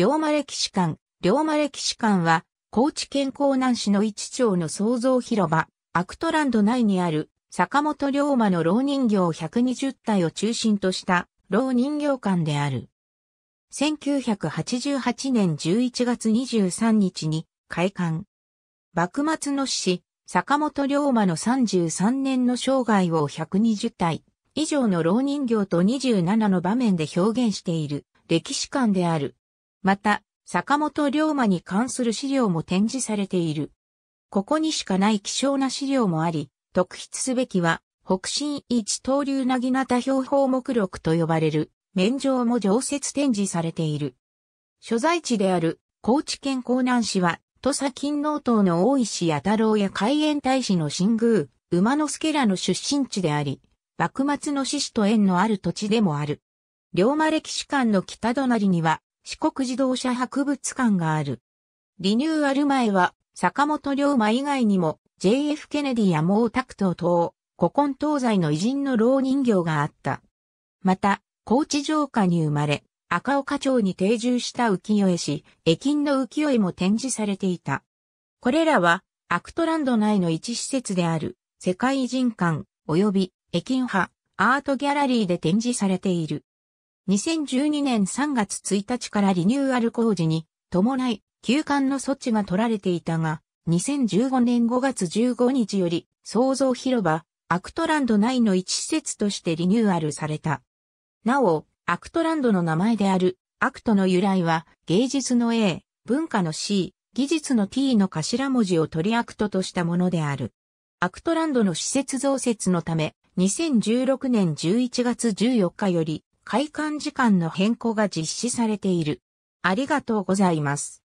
龍馬歴史館。龍馬歴史館は、高知県江南市の一町の創造広場、アクトランド内にある、坂本龍馬の老人形120体を中心とした、老人形館である。1988年11月23日に、開館。幕末の市・坂本龍馬の33年の生涯を120体以上の老人形と27の場面で表現している歴史館である。また、坂本龍馬に関する資料も展示されている。ここにしかない希少な資料もあり、特筆すべきは、北進一刀流なぎなた標本目録と呼ばれる、面上も常設展示されている。所在地である、高知県江南市は、土佐勤王党の大石弥太郎や海援大使の新宮、馬之助らの出身地であり、幕末の志士と縁のある土地でもある。龍馬歴史館の北隣には、四国自動車博物館がある。リニューアル前は、坂本龍馬以外にも、JF ケネディや毛沢東等、古今東西の偉人の老人形があった。また、高知城下に生まれ、赤岡町に定住した浮世絵師、絵金の浮世絵も展示されていた。これらは、アクトランド内の一施設である、世界人館、及び、絵金派、アートギャラリーで展示されている。2012年3月1日からリニューアル工事に伴い休館の措置が取られていたが、2015年5月15日より創造広場、アクトランド内の一施設としてリニューアルされた。なお、アクトランドの名前である、アクトの由来は、芸術の A、文化の C、技術の T の頭文字を取りアクトとしたものである。アクトランドの施設増設のため、2016年11月14日より、開館時間の変更が実施されている。ありがとうございます。